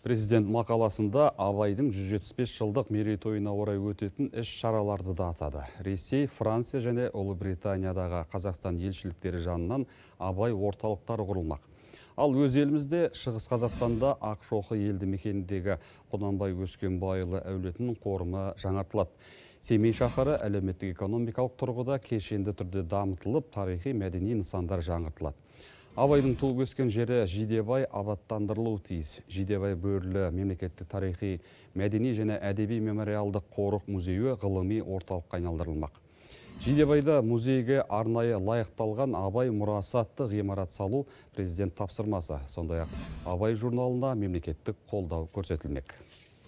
президент мақаласында абайдың жүз жетпіс бес жылдық мерейтойына орай өтетін іс шараларды да атады ресей франция және ұлыбританиядағы қазақстан елшіліктері жанынан абай орталықтары құрылмақ ал өз елімізде шығыс қазақстанда ақшоқы елді мекеніндегі құнанбай өскенбайұлы әулетінің қорымы жаңартылады семей шаһары әлеуметтік экономикалық тұрғыда кешенді түрде дамытылып тарихи мәдени нысандар жаңғыртылады абайдың туып өскен жері жидебай абаттандырылуы тиіс жидебай бөрілі мемлекеттік тарихи мәдени және әдеби мемориалдық қорық музейі ғылыми орталыққа айналдырылмақ жидебайда музейге арнайы лайықталған абай мұрасы атты ғимарат салу президент тапсырмасы сондай ақ абай журналына мемлекеттік қолдау көрсетілмек